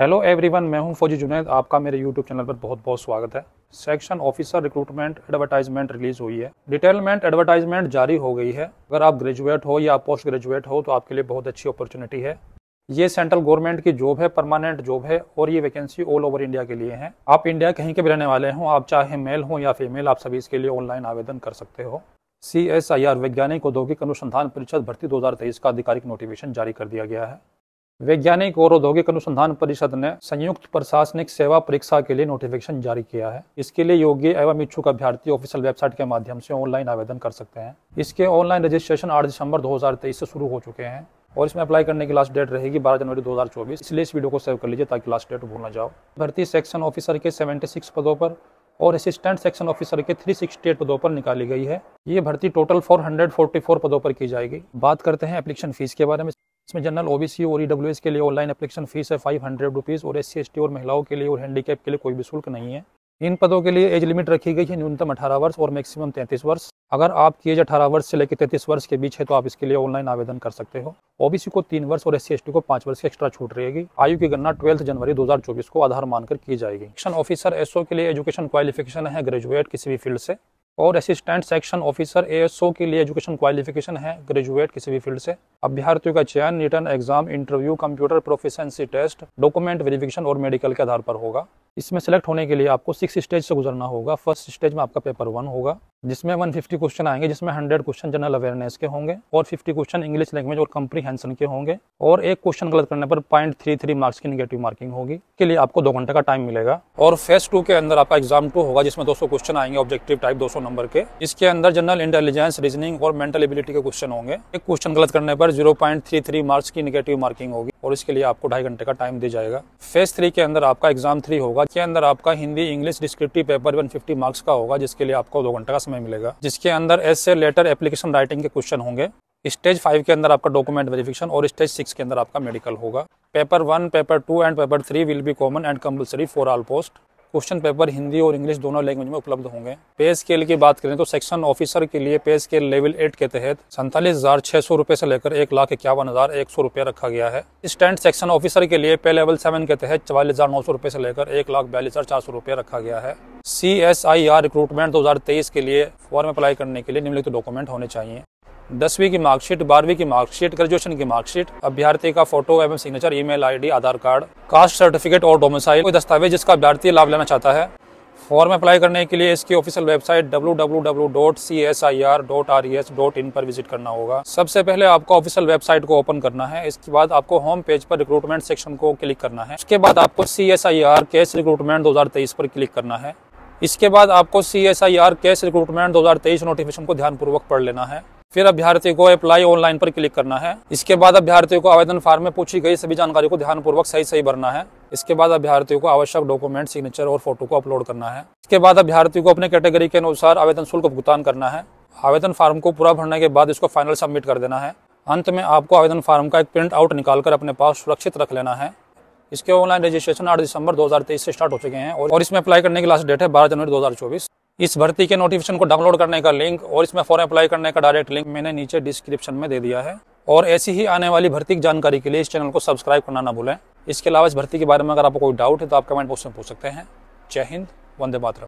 hello everyone मैं हूं फौजी जुनेद आपका मेरे यूट्यूब चैनल पर बहुत बहुत स्वागत है section officer recruitment advertisement release हुई है डिटेलमेंट एडवर्टाइजमेंट जारी हो गई है अगर आप ग्रेजुएट हो या पोस्ट ग्रेजुएट हो तो आपके लिए बहुत अच्छी अपॉर्चुनिटी है ये सेंट्रल गवर्नमेंट की जॉब है परमानेंट जॉब है और ये वैकेंसी ऑल ओवर इंडिया के लिए है आप इंडिया कहीं के भी रहने वाले हों आप चाहे मेल हों या फीमेल आप सभी इसके लिए ऑनलाइन आवेदन कर सकते हो सी एस आई आर वैज्ञानिक औद्योगिक अनुसंधान परिषद भर्ती 2023 का आधिकारिक नोटिफिकेशन जारी कर दिया गया है वैज्ञानिक और औद्योगिक अनुसंधान परिषद ने संयुक्त प्रशासनिक सेवा परीक्षा के लिए नोटिफिकेशन जारी किया है इसके लिए योग्य एवं इच्छुक अभ्यर्थी ऑफिशियल वेबसाइट के माध्यम से ऑनलाइन आवेदन कर सकते हैं इसके ऑनलाइन रजिस्ट्रेशन आठ दिसंबर 2023 से शुरू हो चुके हैं और इसमें अप्लाई करने की लास्ट डेट रहेगी 12 जनवरी 2024 इसलिए इस वीडियो को सेव कर लीजिए ताकि लास्ट डेट भूल ना जाओ भर्ती सेक्शन ऑफिसर के 76 पदों पर और असिस्टेंट सेक्शन ऑफिसर के 368 पदों पर निकाली गई है ये भर्ती टोटल 444 पदों पर की जाएगी बात करते हैं एप्लीकेशन फीस के बारे में इसमें जनरल ओबीसी और ईडब्ल्यू e के लिए ऑनलाइन एप्लीकेशन फीस है फाइव हंड्रेड रुपीज़ और एस सी और महिलाओं के लिए और हैंडीकैप के लिए कोई भी शुल्क नहीं है इन पदों के लिए एज लिमिट रखी गई है न्यूनतम अठारह वर्ष और मैक्सिमम तैंतीस वर्ष अगर आपकी एज अठारह वर्ष से लेकर तैंतीस वर्ष के बीच है तो आप इसके लिए ऑनलाइन आवेदन कर सकते हो ओबीसी को तीन वर्ष और एस सी को पांच वर्ष की एक्स्ट्रा छूट रहेगी आयु की गणना ट्वेल्थ जनवरी 2024 को आधार मानकर की जाएगी सेक्शन ऑफिसर एसओ के लिए एजुकेशन क्वालिफिकेशन है ग्रेजुएट किसी भी फील्ड से और असिस्टेंट सेक्शन ऑफिसर एएसओ के लिए एजुकेशन क्वालिफिकेशन है ग्रेजुएट किसी भी फील्ड से अभ्यर्थियों का चयन written exam interview computer proficiency test document verification और मेडिकल के आधार पर होगा इसमें सेलेक्ट होने के लिए आपको सिक्स स्टेज से गुजरना होगा फर्स्ट स्टेज में आपका पेपर वन होगा जिसमें वन फिफ्टी क्वेश्चन आएंगे जिसमें हंड्रेड क्वेश्चन जनरल अवेयरनेस के होंगे और फिफ्टी क्वेश्चन इंग्लिश लैंग्वेज और कम्प्रीहेंशन के होंगे और एक क्वेश्चन गलत करने पर पॉइंट थ्री थ्री मार्क्स की निगेटिव मार्किंग होगी के लिए आपको दो घंटे का टाइम मिलेगा और फेज टू के अंदर आपका एग्जाम टू होगा जिसमें दो सौ क्वेश्चन आएंगे ऑब्जेक्टिव टाइप दो सौ नंबर के इसके अंदर जनरल इंटेलिजेंस रीजनिंग और मेंटल एबिलिटी के क्वेश्चन होंगे एक क्वेश्चन गलत करने पर थ्री मार्क्स की निगेटिव मार्किंग होगी और इसके लिए आपको ढाई घंटे का टाइम दिया जाएगा फेज थ्री के अंदर आपका एग्जाम थ्री होगा के अंदर आपका Hindi English descriptive paper one fifty marks का होगा जिसके लिए आपको दो घंटे का समय मिलेगा जिसके अंदर essay letter application writing के क्वेश्चन होंगे स्टेज फाइव के अंदर आपका डॉक्यूमेंट वेरिफिकेशन और स्टेज सिक्स के अंदर आपका मेडिकल होगा paper one paper two and paper three will be common and compulsory for all post question paper Hindi और इंग्लिश दोनों लैंग्वेज में उपलब्ध होंगे पे स्केल की बात करें तो सेक्शन ऑफिसर के लिए पे स्केल लेवल एट के तहत सैंतालीस हजार छह सौ रूपए से लेकर एक लाख इक्यावन हजार एक सौ रुपए रखा गया है स्टैंड सेक्शन ऑफिसर के लिए पे लेवल सेवन के तहत चवालीस हजार नौ सौ रूपये से लेकर एक लाख बयालीस हजार चार सौ रुपए रखा गया है C S I R recruitment दो हजार तेईस के लिए फॉर्म अप्लाई करने के लिए निम्नलिखित डॉक्यूमेंट होने चाहिए दसवीं की मार्कशीट बारहवीं की मार्कशीट ग्रेजुएशन की मार्कशीट अभ्यर्थी का फोटो एवं signature email ID Aadhaar card caste certificate और डोमिसाइल कोई दस्तावेज जिसका अभ्यर्थी लाभ लेना चाहता है फॉर्म अप्लाई करने के लिए इसकी ऑफिशियल वेबसाइट www.csir.res.in पर विजिट करना होगा सबसे पहले आपको ऑफिशियल वेबसाइट को ओपन करना है इसके बाद आपको होम पेज पर रिक्रूटमेंट सेक्शन को क्लिक करना है इसके बाद आपको C S I R CASE recruitment दो पर क्लिक करना है इसके बाद आपको C S I R CASE recruitment दो नोटिफिकेशन को ध्यानपूर्वक पढ़ लेना है फिर अभ्यर्थी को अप्लाई ऑनलाइन पर क्लिक करना है इसके बाद अभ्यर्थियों को आवेदन फार्म में पूछी गई सभी जानकारी को ध्यानपूर्वक सही सही भरना है इसके बाद अभ्यर्थियों को आवश्यक डॉक्यूमेंट सिग्नेचर और फोटो को अपलोड करना है इसके बाद अभ्यार्थी को अपने कैटेगरी के अनुसार आवेदन शुल्क भुगतान करना है आवेदन फार्म को पूरा भरने के बाद इसको फाइनल सबमिट कर देना है अंत में आपको आवेदन फार्म का एक प्रिंट आउट निकालकर अपने पास सुरक्षित रख लेना है इसके ऑनलाइन रजिस्ट्रेशन आठ दिसंबर दो से स्टार्ट हो चुके हैं और इसमें अप्लाई करने की लास्ट डेट है बारह जनवरी दो इस भर्ती के नोटिफिकेशन को डाउनलोड करने का लिंक और इसमें फॉर्म अप्लाई करने का डायरेक्ट लिंक मैंने नीचे डिस्क्रिप्शन में दे दिया है और ऐसी ही आने वाली भर्ती की जानकारी के लिए इस चैनल को सब्सक्राइब करना ना भूलें इसके अलावा इस भर्ती के बारे में अगर आपको कोई डाउट है तो आप कमेंट बॉक्स में पूछ सकते हैं जय हिंद वंदे मातरम